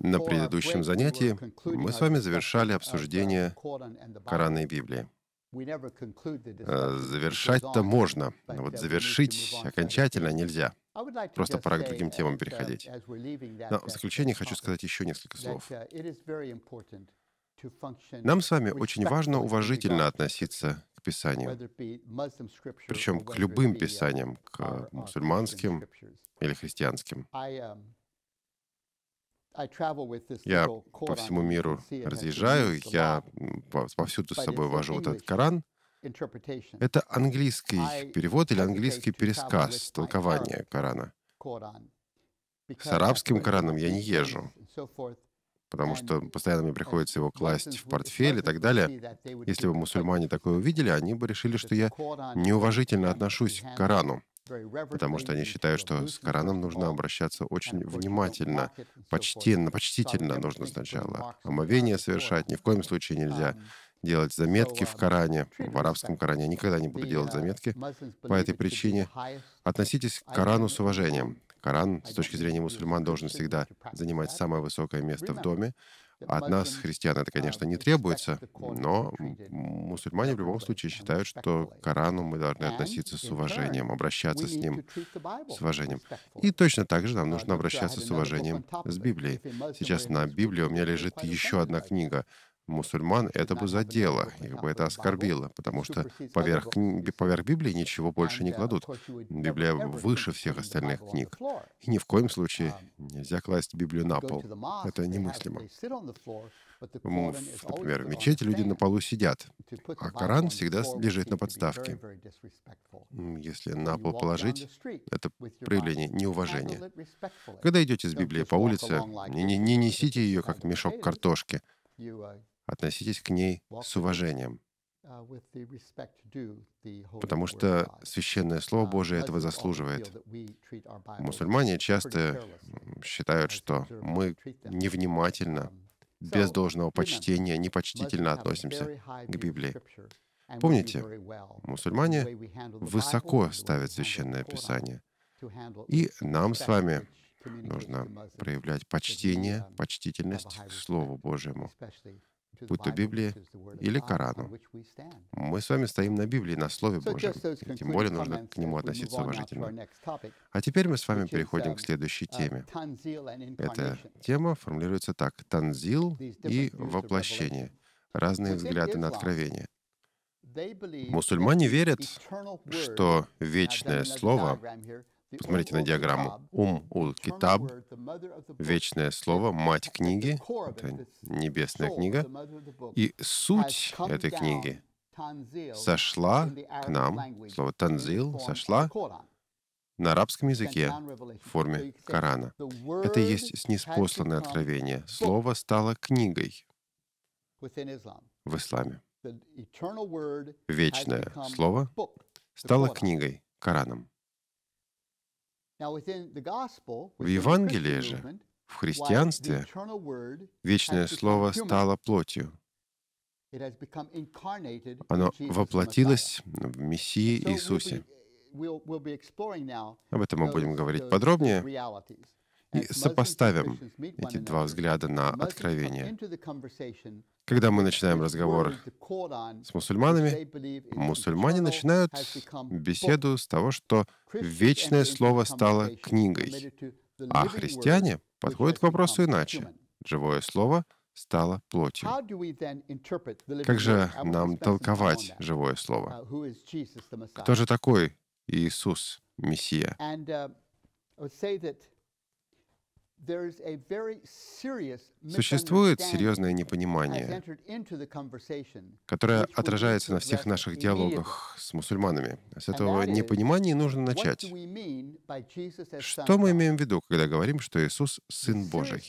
На предыдущем занятии мы с вами завершали обсуждение Корана и Библии. Э, завершать-то можно, но uh, вот завершить окончательно нельзя. Просто пора к другим темам uh, переходить. Но в заключение хочу uh, сказать еще несколько слов. Нам с вами очень важно уважительно относиться к Писанию, причем к любым Писаниям, к э, мусульманским или христианским. Um, я по всему миру разъезжаю, я повсюду с собой вожу вот этот Коран. Это английский перевод или английский пересказ, толкование Корана. С арабским Кораном я не езжу, потому что постоянно мне приходится его класть в портфель и так далее. Если бы мусульмане такое увидели, они бы решили, что я неуважительно отношусь к Корану потому что они считают, что с Кораном нужно обращаться очень внимательно, почтенно, почтительно нужно сначала омовение совершать, ни в коем случае нельзя делать заметки в Коране, в арабском Коране. Я никогда не буду делать заметки. По этой причине относитесь к Корану с уважением. Коран, с точки зрения мусульман, должен всегда занимать самое высокое место в доме. От нас, христиан, это, а, конечно, не требуется, но мусульмане в любом случае считают, что к Корану мы должны относиться с уважением, обращаться с ним с уважением. И точно так же нам нужно обращаться с уважением с Библией. Сейчас на Библии у меня лежит еще одна книга мусульман это бы задело, их бы это оскорбило, потому что поверх, поверх Библии ничего больше не кладут. Библия выше всех остальных книг. И ни в коем случае нельзя класть Библию на пол. Это немыслимо. Например, в мечети люди на полу сидят, а Коран всегда лежит на подставке. Если на пол положить, это проявление неуважения. Когда идете с Библией по улице, не, не, не несите ее как мешок картошки. Uh, Относитесь к ней с уважением, uh, потому что священное Слово uh, Божие этого заслуживает. Мусульмане часто считают, что мы невнимательно, um, без должного почтения, непочтительно относимся к Библии. Помните, мусульмане высоко ставят священное писание. И нам с вами нужно проявлять почтение, um, почтительность к Слову Божьему, будь то Библии или Корану. Мы с вами стоим на Библии, на Слове Божьем, и тем более нужно к нему относиться уважительно. А теперь мы с вами переходим um, к следующей uh, теме. Эта тема формулируется так — танзил и воплощение, разные взгляды на откровение. Мусульмане верят, что вечное слово Посмотрите на диаграмму. Ум ул китаб, вечное слово, мать книги, это небесная книга, и суть этой книги сошла к нам, слово танзил, сошла на арабском языке в форме Корана. Это и есть снеспосланное откровение. Слово стало книгой в исламе. Вечное слово стало книгой, Кораном. В Евангелии же, в христианстве, вечное слово стало плотью. Оно воплотилось в Мессии Иисусе. Э, Об этом мы будем говорить подробнее и сопоставим эти два взгляда на откровение. Когда мы начинаем разговор с мусульманами, мусульмане начинают беседу с того, что вечное слово стало книгой, а христиане подходят к вопросу иначе. Живое слово стало плотью. Как же нам толковать живое слово? Uh, Кто же такой Иисус, Мессия? Uh, Существует серьезное непонимание, которое отражается на всех наших диалогах с мусульманами. С этого непонимания нужно начать. Что мы имеем в виду, когда говорим, что Иисус — Сын Божий?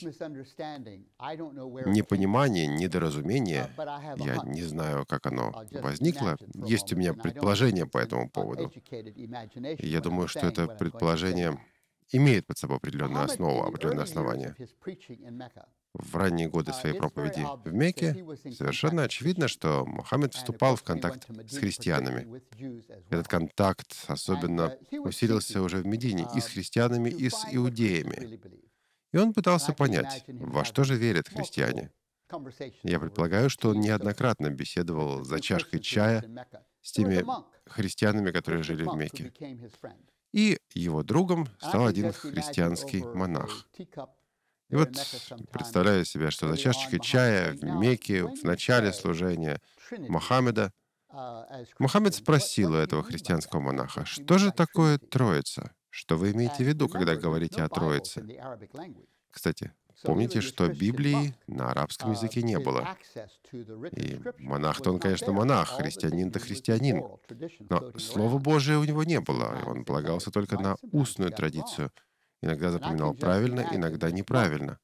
Непонимание, недоразумение, uh, я не знаю, как оно возникло. Есть у меня предположение по этому поводу. Я думаю, что это предположение имеет под собой определенную основу, определенное основание. В ранние годы uh, своей проповеди в Мекке совершенно очевидно, что Мухаммед вступал в контакт с христианами. Этот контакт особенно uh, усилился уже в Медине и с um, христианами, и с иудеями. И он пытался понять, во что же верят христиане. Я предполагаю, что он неоднократно беседовал за чашкой чая с теми христианами, которые жили в Мекке. И его другом стал один христианский монах. И вот, представляю себе, что за чашечкой чая в Мекке в начале служения Мухаммеда, uh, Мухаммед спросил у этого христианского монаха, что же такое Троица? Что вы имеете в виду, когда говорите о Троице? Кстати, Помните, что Библии на арабском языке не было. И монах-то он, конечно, монах, христианин-то христианин. Но Слова Божия у него не было, он полагался только на устную традицию. Иногда запоминал правильно, иногда неправильно.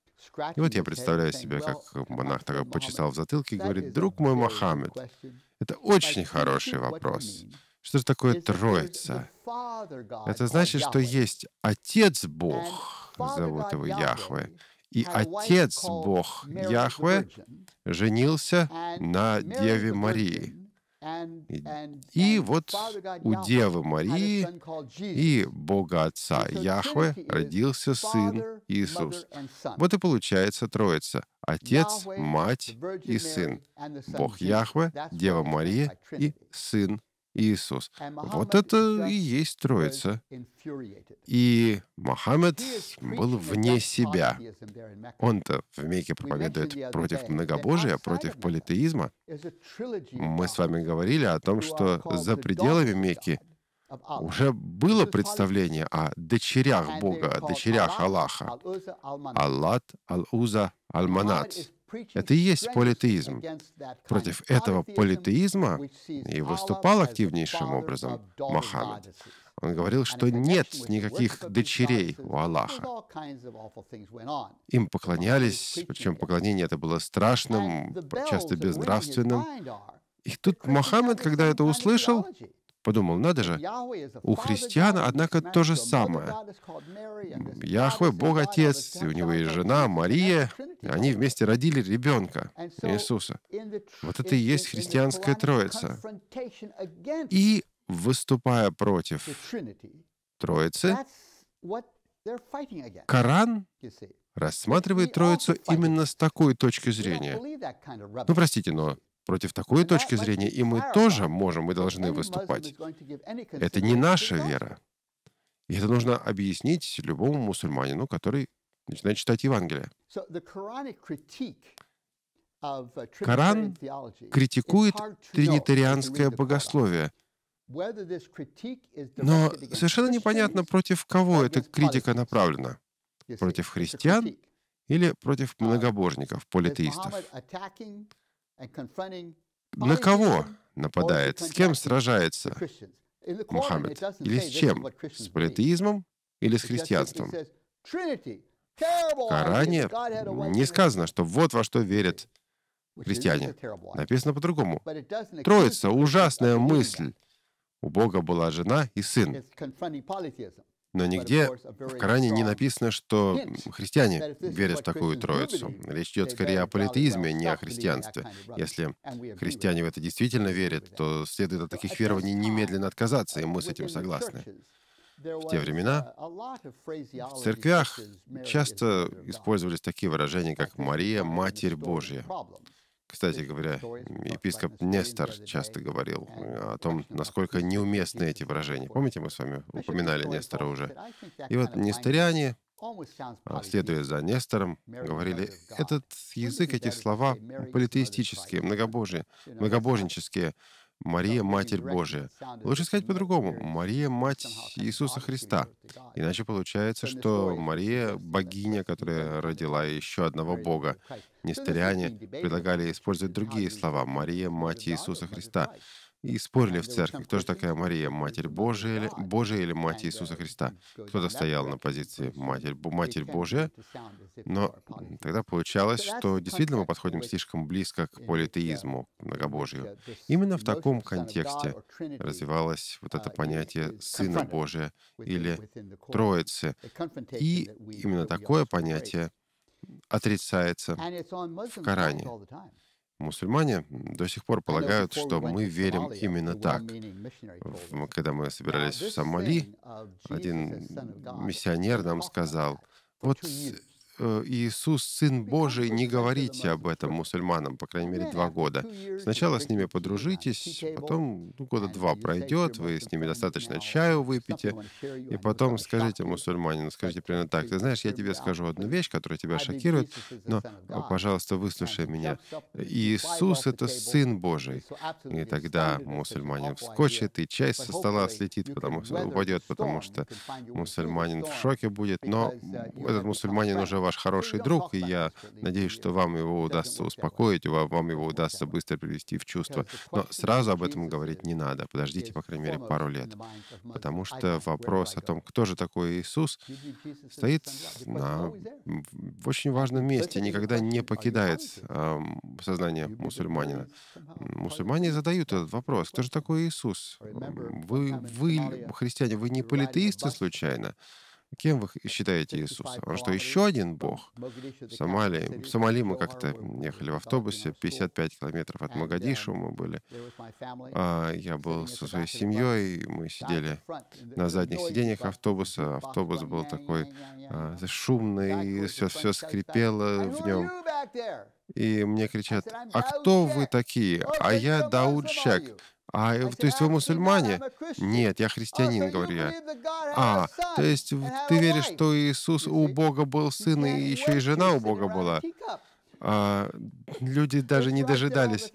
И вот я представляю себе, как монах так почесал в затылке и говорит, «Друг мой Мохаммед, это очень хороший вопрос. Что же такое Троица? Это значит, что есть Отец Бог, зовут его Яхве, и отец Бог Яхве женился на Деве Марии. И вот у Девы Марии и Бога Отца Яхве родился Сын Иисус. Вот и получается Троица. Отец, Мать и Сын. Бог Яхве, Дева Мария и Сын Иисус. Вот это и есть Троица. И Мохаммед был вне себя. Он-то в Мекке проповедует против многобожия, против политеизма. Мы с вами говорили о том, что за пределами Мекки уже было представление о дочерях Бога, о дочерях Аллаха. Аллат, Ал-Уза, Аль-Манат. Это и есть политеизм. Против этого политеизма и выступал активнейшим образом Мохаммед. Он говорил, что нет никаких дочерей у Аллаха. Им поклонялись, причем поклонение это было страшным, часто безнравственным. И тут Мохаммед, когда это услышал, Подумал, надо же, у христиан, однако, то же самое. Яхве — Бог Отец, у него есть жена Мария, они вместе родили ребенка, Иисуса. Вот это и есть христианская Троица. И выступая против Троицы, Коран рассматривает Троицу именно с такой точки зрения. Ну, простите, но Против такой точки зрения и мы тоже можем и должны выступать. Это не наша вера. И это нужно объяснить любому мусульманину, который начинает читать Евангелие. Uh, Коран критикует тринитарианское богословие. Но совершенно непонятно, против кого эта критика направлена. Против христиан или против uh, многобожников, политеистов. На кого нападает? С кем сражается Мухаммед? Или с чем? С политеизмом или с христианством? В Коране не сказано, что вот во что верят христиане. Написано по-другому. Троица — ужасная мысль. У Бога была жена и сын. Но нигде в Коране не написано, что христиане верят в такую троицу. Речь идет скорее о политеизме, не о христианстве. Если христиане в это действительно верят, то следует от таких верований немедленно отказаться, и мы с этим согласны. В те времена uh, в церквях часто использовались такие выражения, как «Мария, Матерь Божья». Кстати говоря, епископ Нестор часто говорил э, э, о том, насколько неуместны эти выражения. Помните, мы с вами упоминали Нестора уже? И вот несторяне, а, следуя за Нестором, говорили, этот язык, эти слова политеистические, многобожие, многобожнические. Мария — Матерь Божия. Лучше сказать по-другому. Мария — Мать Иисуса Христа. Иначе получается, что Мария — богиня, которая родила еще одного Бога. Несториане предлагали использовать другие слова. Мария — Мать Иисуса Христа и спорили в церкви, кто же такая Мария, Матерь Божия или, Божия или Мать Иисуса Христа. Кто-то стоял на позиции Матерь, Матерь Божия, но тогда получалось, что действительно мы подходим слишком близко к политеизму, к многобожию. Именно в таком контексте развивалось вот это а, понятие Сына Божия или Троицы. И именно такое понятие отрицается в Коране. Мусульмане до сих пор полагают, что мы верим именно так. Когда мы собирались в Сомали, один миссионер нам сказал, вот Э, Иисус, Сын Божий, не говорите об этом мусульманам, по крайней мере, два года. Сначала с ними подружитесь, потом ну, года два пройдет, вы с ними достаточно чаю выпьете, и потом скажите мусульманину, скажите примерно так, ты знаешь, я тебе скажу одну вещь, которая тебя шокирует, но, э, пожалуйста, выслушай меня. Иисус — это Сын Божий. И тогда мусульманин вскочит, и чай со стола слетит, потому что упадет, потому что мусульманин в шоке будет, но этот мусульманин уже ваш ваш хороший друг, и я надеюсь, что вам его удастся успокоить, вам его удастся быстро привести в чувство. Но сразу об этом говорить не надо. Подождите, по крайней мере, пару лет. Потому что вопрос о том, кто же такой Иисус, стоит на в очень важном месте, никогда не покидает э, сознание мусульманина. Мусульмане задают этот вопрос, кто же такой Иисус? Вы, вы христиане, вы не политеисты случайно? Кем вы считаете Иисуса? Он что еще один Бог. В Сомали, в Сомали мы как-то ехали в автобусе, 55 километров от Магадишу мы были. А я был со своей семьей, мы сидели на задних сиденьях автобуса. Автобус был такой а, шумный, все, все скрипело в нем. И мне кричат, «А кто вы такие?» «А я Дауд Шек». А, э, то есть вы мусульмане? Нет, я христианин, говорю я. А, то есть ты веришь, что Иисус у Бога был сын, и еще и жена у Бога была? А, люди даже не дожидались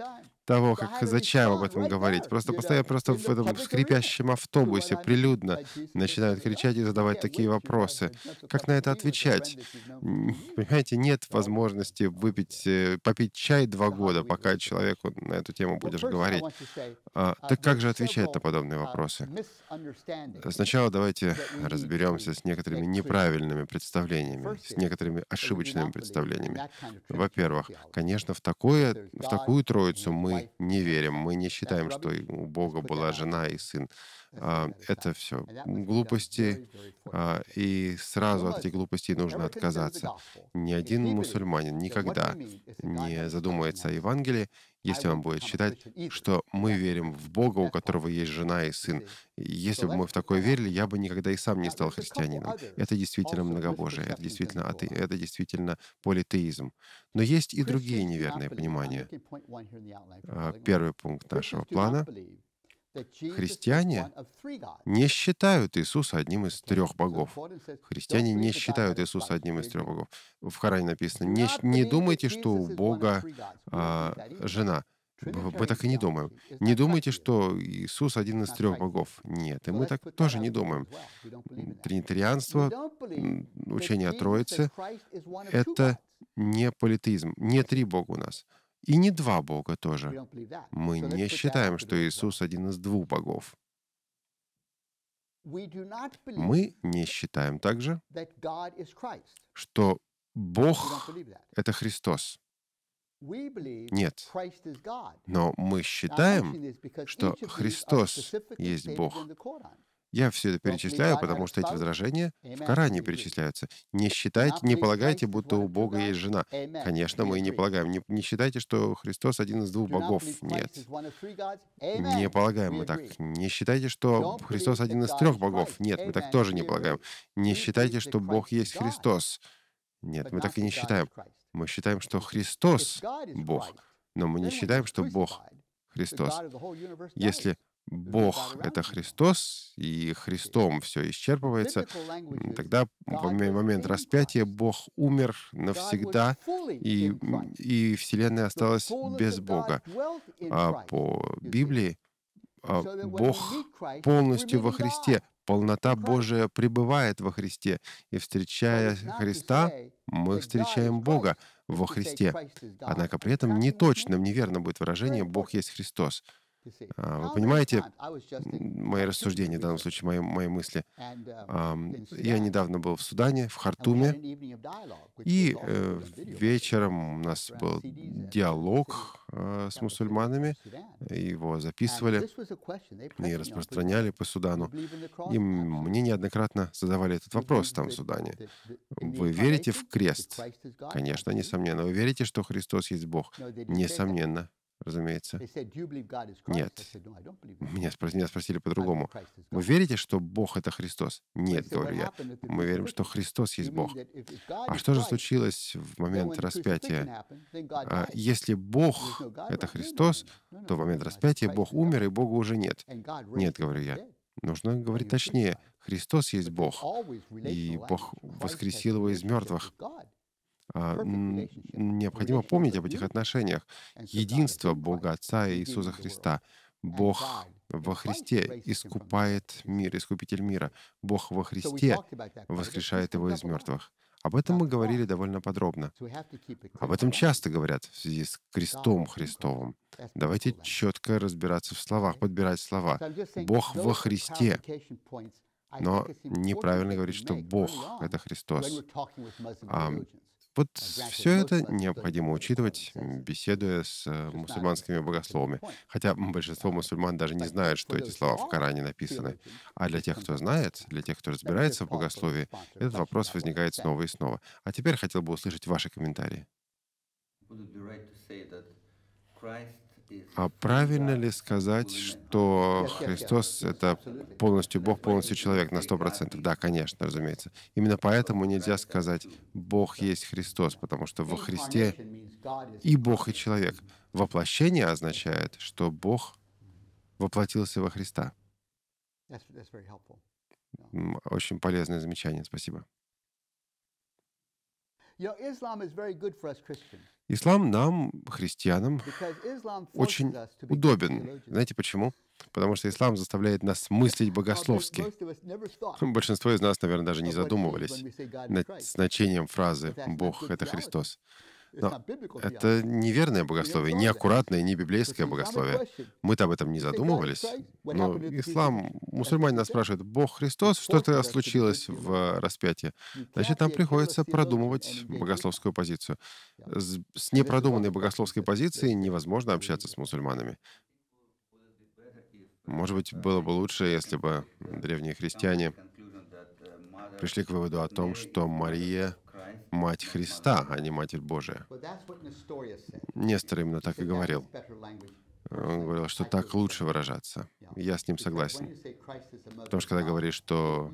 того, как зачем об этом говорить. Просто постоянно просто в этом ну, скрипящем автобусе прилюдно начинают кричать и задавать такие вопросы. Как на это отвечать? Ну, понимаете, нет возможности выпить, э, попить чай два года, пока человеку на эту тему ну, будешь говорить. А, а, так как же отвечать на подобные а, вопросы? Сначала давайте разберемся с некоторыми неправильными представлениями, с некоторыми ошибочными представлениями. Во-первых, конечно, в, такое, в такую троицу мы не верим, мы не считаем, что у Бога была жена и сын. Э, э, это все глупости, а, и сразу от этих глупостей нужно отказаться. Ни один мусульманин никогда не задумается о Евангелии, а если он будет считать, что мы верим в Бога, у которого есть жена и сын. Если бы мы в такое верили, я бы никогда и сам не стал христианином. Это действительно многобожие, это действительно, ате, это действительно политеизм. Но есть и другие неверные понимания. Э, первый пункт нашего плана Христиане не считают Иисуса одним из трех богов. Христиане не считают Иисуса одним из трех богов. В Коране написано, не, не думайте, что у Бога а, жена. Мы так и не думаем. Не думайте, что Иисус один из трех богов. Нет, и мы так тоже не думаем. Тринитарианство, учение о Троице — это не политеизм, не три бога у нас — и не два Бога тоже. Мы не считаем, что Иисус один из двух богов. Мы не считаем также, что Бог — это Христос. Нет. Но мы считаем, что Христос есть Бог. Я все это перечисляю, потому что эти возражения в Коране перечисляются. Не считайте, не полагайте, будто у Бога есть жена. Конечно, мы и не полагаем. Не, не считайте, что Христос один из двух богов. Нет. Не полагаем мы так. Не считайте, что Христос один из трех богов. Нет, мы так тоже не полагаем. Не считайте, что Бог есть Христос. Нет, мы так и не считаем. Мы считаем, что Христос — Бог. Но мы не считаем, что Бог — Христос. Если Э, Бог — это Христос, и Христом все исчерпывается, тогда в момент распятия Бог умер навсегда, и, и Вселенная осталась без Бога. А по Библии а, Бог полностью во Христе, полнота Божия пребывает во Христе, и встречая Христа, мы встречаем Бога во Христе. Однако при этом неточным, неверно будет выражение «Бог есть Христос». А, вы понимаете мои рассуждения в данном случае, мои, мои мысли? Uh, я недавно был в Судане, в Хартуме, и э, вечером у нас был диалог а, с мусульманами, его записывали и распространяли по Судану. И мне неоднократно задавали этот вопрос там, в Судане. Вы верите в крест? Конечно, несомненно. Вы верите, что Христос есть Бог? Несомненно разумеется. Нет. Меня спросили, меня спросили по-другому. Вы верите, что Бог — это Христос? Нет, говорю я. Мы верим, что Христос есть Бог. А что же случилось в момент распятия? А если Бог — это Христос, то в момент распятия Бог умер, и Бога уже нет. Нет, говорю я. Нужно говорить точнее. Христос есть Бог, и Бог воскресил его из мертвых. А, необходимо помнить об этих отношениях. Единство Бога Отца и Иисуса Христа. Бог во Христе искупает мир, искупитель мира. Бог во Христе воскрешает его из мертвых. Об этом мы говорили довольно подробно. Об этом часто говорят в связи с крестом Христовым. Давайте четко разбираться в словах, подбирать слова. Бог во Христе. Но неправильно говорить, что Бог — это Христос. Вот все это необходимо учитывать, беседуя с э, мусульманскими богословами. Хотя большинство мусульман даже не знают, что эти слова в Коране написаны. А для тех, кто знает, для тех, кто разбирается в богословии, этот вопрос возникает снова и снова. А теперь хотел бы услышать ваши комментарии. Christ а правильно ли сказать, что Христос — это полностью Бог, полностью человек на 100%? Да, конечно, разумеется. Именно поэтому нельзя сказать «Бог есть Христос», потому что во Христе и Бог, и человек. Воплощение означает, что Бог воплотился во Христа. Очень полезное замечание, спасибо. Ислам нам, христианам, очень удобен. Знаете почему? Потому что ислам заставляет нас мыслить богословски. Большинство из нас, наверное, даже не задумывались над значением фразы «Бог — это Христос». Но это неверное богословие, неаккуратное, не библейское богословие. Мы-то об этом не задумывались. Но ислам, мусульмане нас спрашивают, Бог Христос, что-то случилось в распятии. Значит, нам приходится продумывать богословскую позицию. С, непродуманной богословской позицией невозможно общаться с мусульманами. Может быть, было бы лучше, если бы древние христиане пришли к выводу о том, что Мария мать Христа, а не Матерь Божия. Нестор именно так и говорил. Он говорил, что так лучше выражаться. Я с ним согласен. Потому что когда говоришь, что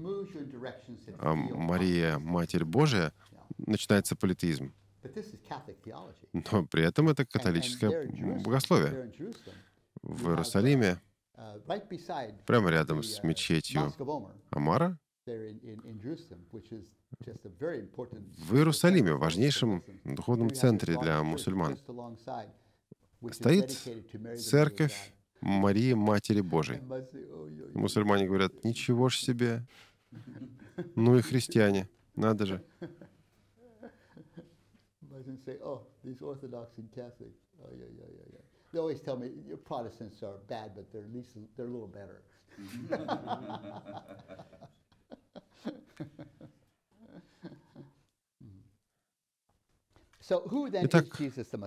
а, Мария — Матерь Божия, начинается политеизм. Но при этом это католическое богословие. В Иерусалиме, прямо рядом с мечетью Амара, в Иерусалиме, в важнейшем духовном центре для мусульман, стоит церковь Марии Матери Божией. мусульмане говорят, ничего ж себе, ну и христиане, надо же. Oh, They Итак,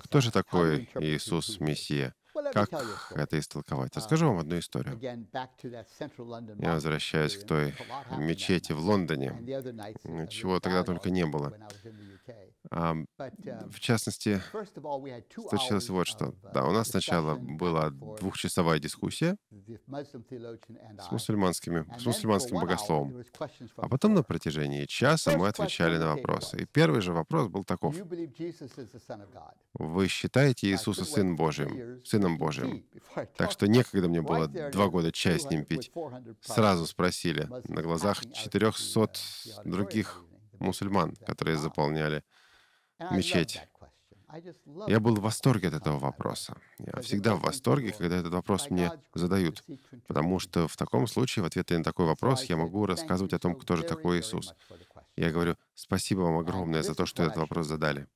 кто же такой Иисус Мессия? Как это истолковать? Uh, Расскажу вам одну историю. Я возвращаюсь к той мечети в Лондоне, uh, чего тогда только не было. Um, в частности, случилось вот что. Uh, да, у нас сначала была двухчасовая дискуссия с, мусульманскими, с мусульманским богословом. А потом на протяжении часа мы отвечали на вопросы. И первый же вопрос был таков. Вы считаете Иисуса Сыном Божьим, Сыном Божьим? Так что некогда мне было два года чай с ним пить. Сразу спросили на глазах 400 других мусульман, которые заполняли мечеть? Я был в восторге от этого вопроса. Я всегда в восторге, когда этот вопрос мне задают, потому что в таком случае в ответ на такой вопрос я могу рассказывать о том, кто же такой Иисус. Я говорю, спасибо вам огромное за то, что этот вопрос задали.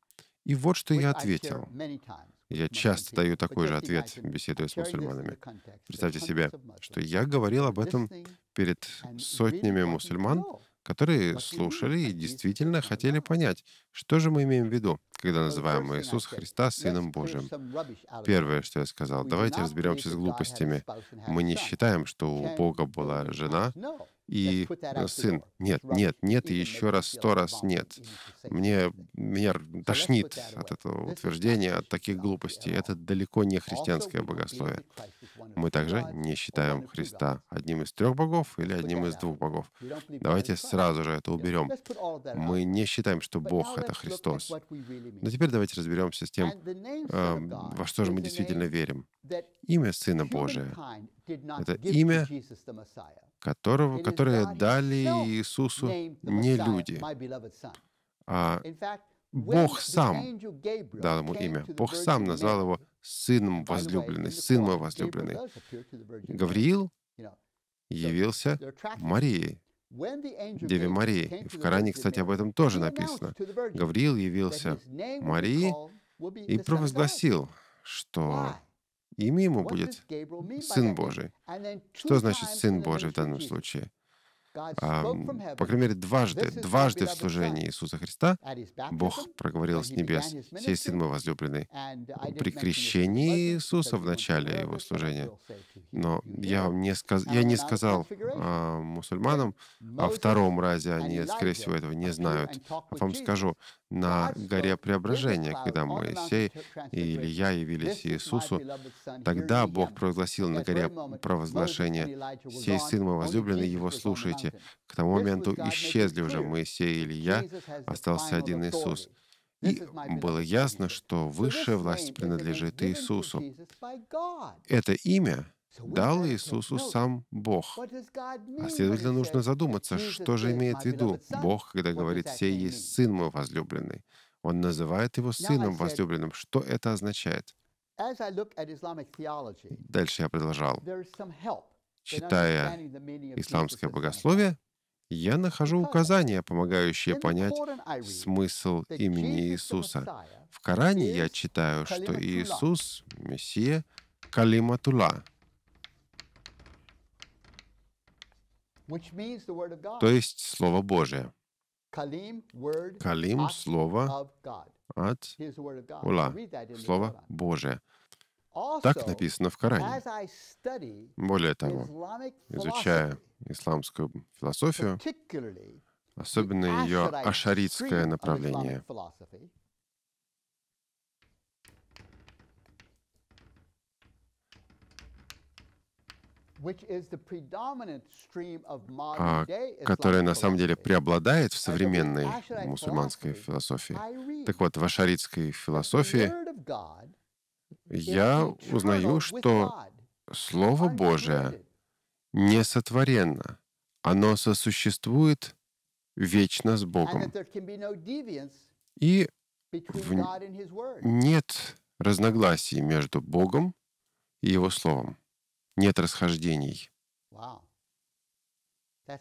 И вот что я ответил. Я часто даю такой же ответ, беседуя с мусульманами. Представьте себе, что я говорил об этом перед сотнями мусульман, которые слушали и действительно хотели понять, что же мы имеем в виду, когда называем Иисуса Христа Сыном Божьим. Первое, что я сказал, давайте разберемся с глупостями. Мы не считаем, что у Бога была жена, и э, сын, нет, нет, нет, и еще раз сто раз нет. Мне, меня тошнит от этого утверждения, от таких глупостей. Это далеко не христианское богословие. Мы также не считаем Христа одним из трех богов или одним из двух богов. Давайте сразу же это уберем. Мы не считаем, что Бог — это Христос. Но ну, теперь давайте разберемся с тем, э, во что же мы действительно верим. Имя Сына Божия — это имя которого, которые дали Иисусу не люди, а Бог сам дал ему имя. Бог сам назвал его сыном возлюбленный, сын мой возлюбленный. Гавриил явился Марии, Деве Марии. В Коране, кстати, об этом тоже написано. Гавриил явился Марии и провозгласил, что и мимо будет Сын Божий. Что значит Сын Божий в данном случае? по крайней мере, дважды, дважды в служении Иисуса Христа Бог проговорил с небес, «Сей Сын мой возлюбленный». При крещении Иисуса в начале Его служения. Но я, вам не, сказ... я не сказал а, мусульманам а о втором разе, они, скорее всего, этого не знают. Я вам скажу, на горе Преображения, когда Моисей и Илья явились Иисусу, тогда Бог провозгласил на горе провозглашение «Сей Сын мой возлюбленный, его слушайте». К тому моменту исчезли уже Моисей и Илья, остался один Иисус. И было ясно, что высшая власть принадлежит Иисусу. Это имя — дал Иисусу сам Бог. А следовательно, нужно задуматься, что же имеет в виду Бог, когда говорит «Сей есть Сын мой возлюбленный». Он называет его Сыном возлюбленным. Что это означает? Дальше я продолжал. Читая исламское богословие, я нахожу указания, помогающие понять смысл имени Иисуса. В Коране я читаю, что Иисус, Мессия, Калиматула, то есть Слово Божие. Калим — слово от Ула, слово Божие. Так написано в Коране. Более того, изучая исламскую философию, особенно ее ашаритское направление, А, которая на самом деле преобладает в современной мусульманской философии. Так вот, в ашаритской философии я узнаю, что Слово Божие не сотворено, оно сосуществует вечно с Богом. И в... нет разногласий между Богом и Его Словом нет расхождений. А,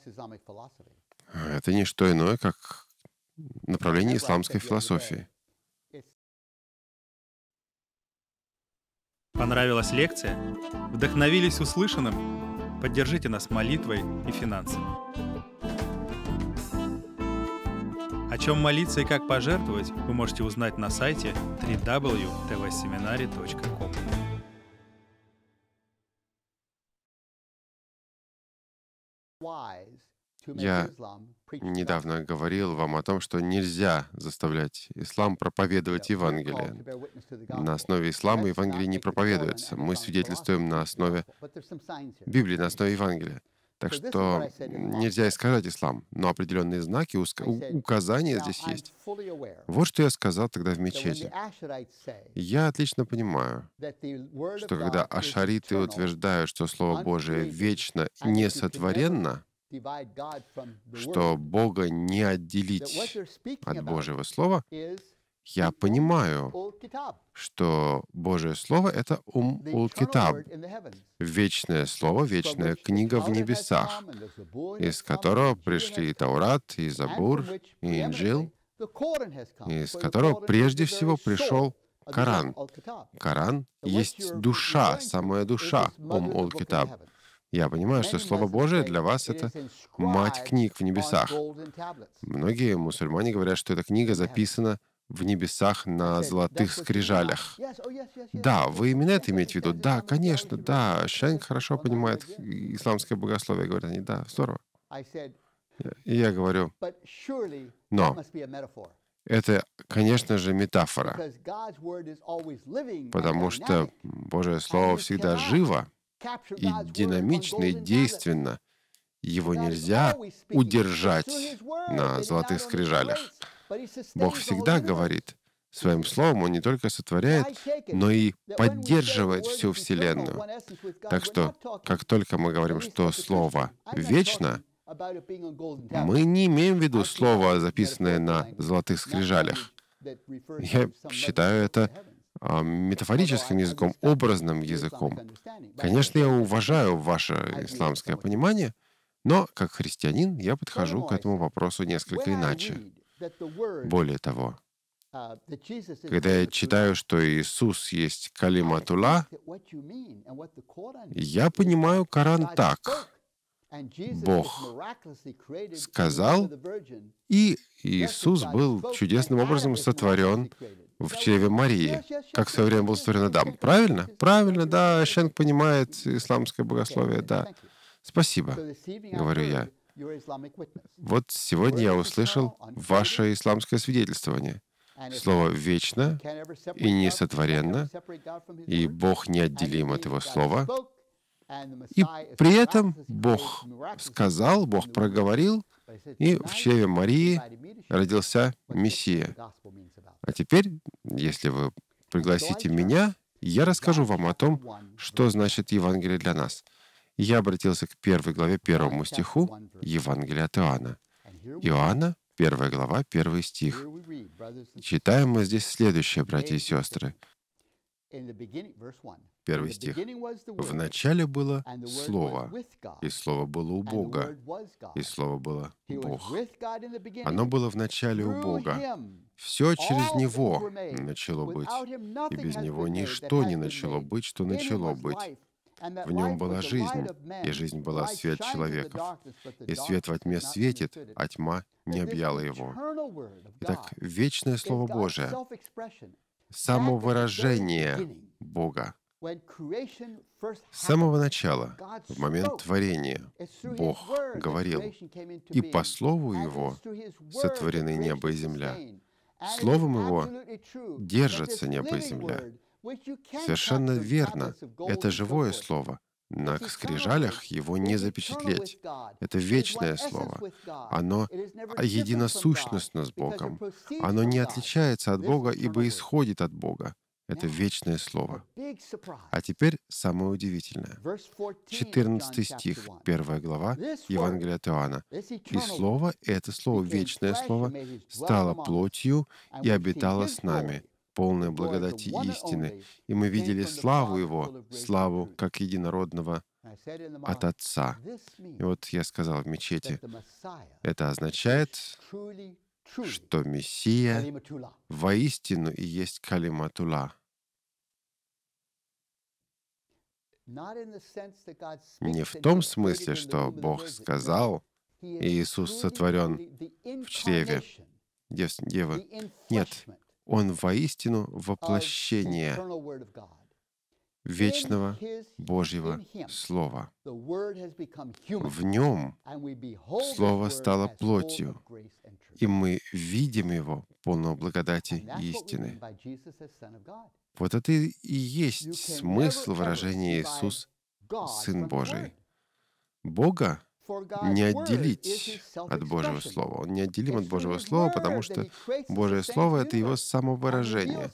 это не что иное, как направление исламской философии. Понравилась лекция? Вдохновились услышанным? Поддержите нас молитвой и финансами. О чем молиться и как пожертвовать, вы можете узнать на сайте www.tvseminary.com. Я недавно говорил вам о том, что нельзя заставлять ислам проповедовать Евангелие. На основе ислама Евангелие не проповедуется. Мы свидетельствуем на основе Библии, на основе Евангелия. Так что нельзя искажать ислам, но определенные знаки, указания здесь есть. Вот что я сказал тогда в мечети. Я отлично понимаю, что когда ашариты утверждают, что Слово Божие вечно несотворенно, что Бога не отделить от Божьего Слова, я понимаю, что Божье Слово — это ум ул-китаб, вечное Слово, вечная книга в небесах, из которого пришли и Таурат, и Забур, и Инджил, из которого прежде всего пришел Коран. Коран есть душа, самая душа, ум ул-китаб. Я понимаю, что Слово Божие для вас — это мать книг в небесах. Многие мусульмане говорят, что эта книга записана в небесах на золотых скрижалях. Oh, да, вы именно это имеете в виду? Да, конечно, да. Шенк хорошо понимает исламское богословие, говорят они. Да, здорово. И я говорю, но это, конечно же, метафора, потому что Божье Слово всегда живо и динамично, и действенно. Его нельзя удержать на золотых скрижалях. Бог всегда говорит. Своим словом Он не только сотворяет, но и поддерживает всю Вселенную. Так что, как только мы говорим, что Слово вечно, мы не имеем в виду слово, записанное на золотых скрижалях. Я считаю это а, метафорическим языком, образным языком. Конечно, я уважаю ваше исламское понимание, но как христианин я подхожу к этому вопросу несколько иначе. Более того, когда я читаю, что Иисус есть Калиматула, я понимаю Коран так. Бог сказал, и Иисус был чудесным образом сотворен в чреве Марии, как в свое время был сотворен Адам. Правильно? Правильно, да, Шенк понимает исламское богословие, да. Спасибо, говорю я. Вот сегодня я услышал ваше исламское свидетельствование. Слово «вечно» и «несотворенно», и Бог неотделим от Его Слова. И при этом Бог сказал, Бог проговорил, и в чреве Марии родился Мессия. А теперь, если вы пригласите меня, я расскажу вам о том, что значит Евангелие для нас — я обратился к первой главе первому стиху Евангелия от Иоанна. Иоанна, первая глава, первый стих. Читаем мы здесь следующее, братья и сестры. Первый стих. «В начале было Слово, и Слово было у Бога, и Слово было Бог. Оно было в начале у Бога. Все через Него начало быть, и без Него ничто не начало быть, что начало быть. В нем была жизнь, и жизнь была свет человеков. И свет во тьме светит, а тьма не объяла его. Итак, вечное Слово Божие, самовыражение Бога. С самого начала, в момент творения, Бог говорил, и по слову Его сотворены небо и земля. Словом Его держится небо и земля. Совершенно верно. Это живое слово. На скрижалях его не запечатлеть. Это вечное слово. Оно единосущностно с Богом. Оно не отличается от Бога, ибо исходит от Бога. Это вечное слово. А теперь самое удивительное. 14 стих, 1 глава Евангелия от Иоанна. «И слово, это слово, вечное слово, стало плотью и обитало с нами, полное благодати истины, и мы видели славу Его, славу как единородного от Отца. И вот я сказал в мечети, это означает, что Мессия воистину и есть Калиматула. Не в том смысле, что Бог сказал, и Иисус сотворен в чреве Девы. Нет, он воистину воплощение вечного Божьего Слова. В нем Слово стало плотью, и мы видим его полного благодати истины. Вот это и есть смысл выражения «Иисус, Сын Божий». Бога не отделить от Божьего Слова. Он не отделим от Божьего Слова, потому что Божье Слово — это его самовыражение.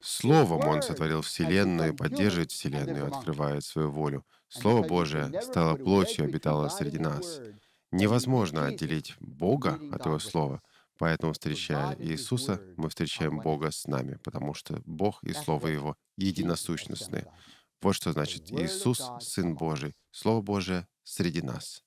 Словом Он сотворил Вселенную, поддерживает Вселенную, открывает свою волю. Слово Божие стало плотью, обитало среди нас. Невозможно отделить Бога от Его Слова. Поэтому, встречая Иисуса, мы встречаем Бога с нами, потому что Бог и Слово Его единосущностны. Вот что значит Иисус, Сын Божий. Слово Божие среди нас.